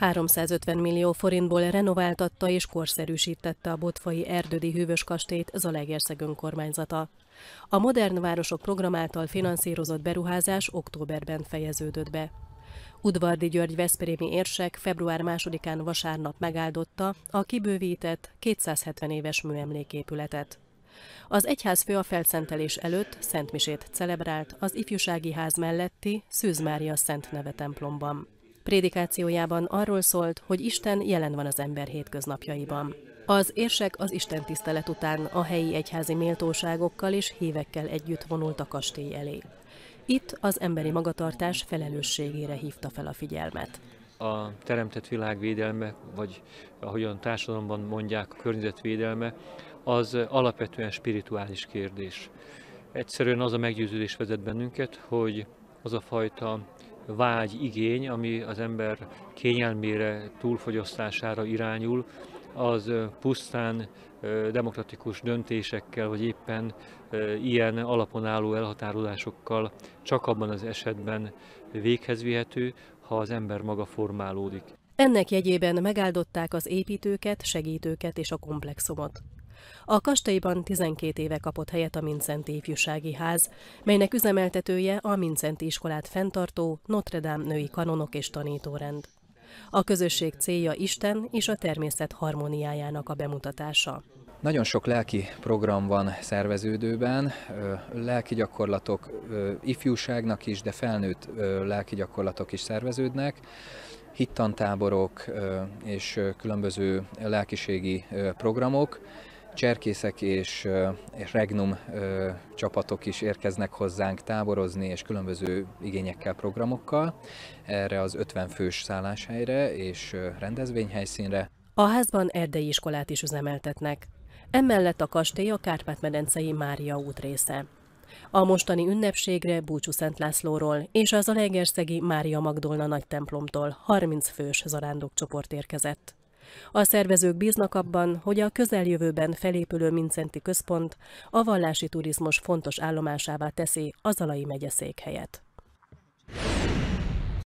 350 millió forintból renováltatta és korszerűsítette a botfai erdődi hűvös kastélyt Zalaegerszeg önkormányzata. A Modern Városok program által finanszírozott beruházás októberben fejeződött be. Udvardi György Veszprémi érsek február 2-án vasárnap megáldotta a kibővített 270 éves műemléképületet. Az fő a felszentelés előtt szentmisét celebrált az ifjúsági ház melletti Szűz Mária Szent Neve templomban. Prédikációjában arról szólt, hogy Isten jelen van az ember hétköznapjaiban. Az érsek az Isten tisztelet után a helyi egyházi méltóságokkal és hívekkel együtt vonult a kastély elé. Itt az emberi magatartás felelősségére hívta fel a figyelmet a teremtett világ védelme, vagy ahogyan társadalomban mondják, a környezetvédelme, az alapvetően spirituális kérdés. Egyszerűen az a meggyőződés vezet bennünket, hogy az a fajta vágy, igény, ami az ember kényelmére, túlfogyasztására irányul, az pusztán demokratikus döntésekkel, vagy éppen ilyen alapon álló elhatárolásokkal csak abban az esetben véghez vihető, ha az ember maga formálódik. Ennek jegyében megáldották az építőket, segítőket és a komplexumot. A kastélyban 12 éve kapott helyet a Mincenti Ifjúsági Ház, melynek üzemeltetője a Mincenti iskolát fenntartó Notre Dame női kanonok és tanítórend. A közösség célja Isten és a természet harmóniájának a bemutatása. Nagyon sok lelki program van szerveződőben, lelki gyakorlatok ifjúságnak is, de felnőtt lelki gyakorlatok is szerveződnek, hittantáborok és különböző lelkiségi programok cserkészek és, és regnum csapatok is érkeznek hozzánk táborozni, és különböző igényekkel, programokkal erre az 50 fős szálláshelyre és rendezvényhelyszínre. A házban erdei iskolát is üzemeltetnek. Emellett a kastély a Kárpát-medencei Mária út része. A mostani ünnepségre Búcsú Szent Lászlóról és az a Mária Magdolna nagy templomtól 30 fős csoport érkezett. A szervezők bíznak abban, hogy a közeljövőben felépülő Mincenti központ a vallási turizmus fontos állomásává teszi az Alai megye székhelyet.